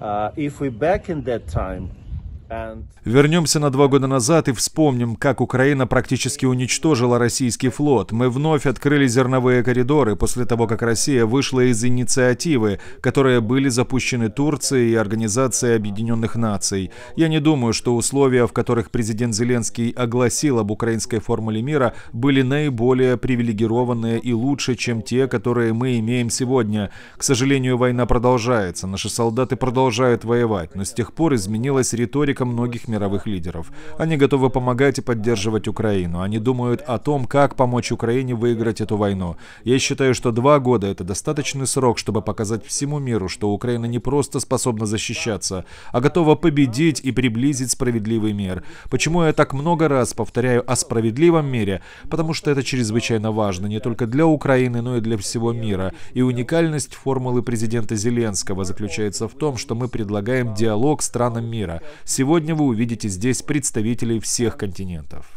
uh, if we back in that time Вернемся на два года назад и вспомним, как Украина практически уничтожила российский флот. Мы вновь открыли зерновые коридоры после того, как Россия вышла из инициативы, которые были запущены Турцией и Организацией Объединенных Наций. Я не думаю, что условия, в которых президент Зеленский огласил об украинской формуле мира, были наиболее привилегированные и лучше, чем те, которые мы имеем сегодня. К сожалению, война продолжается, наши солдаты продолжают воевать, но с тех пор изменилась риторика риторика многих мировых лидеров. Они готовы помогать и поддерживать Украину. Они думают о том, как помочь Украине выиграть эту войну. Я считаю, что два года – это достаточный срок, чтобы показать всему миру, что Украина не просто способна защищаться, а готова победить и приблизить справедливый мир. Почему я так много раз повторяю о справедливом мире? Потому что это чрезвычайно важно не только для Украины, но и для всего мира. И уникальность формулы президента Зеленского заключается в том, что мы предлагаем диалог странам мира. Сегодня Сегодня вы увидите здесь представителей всех континентов.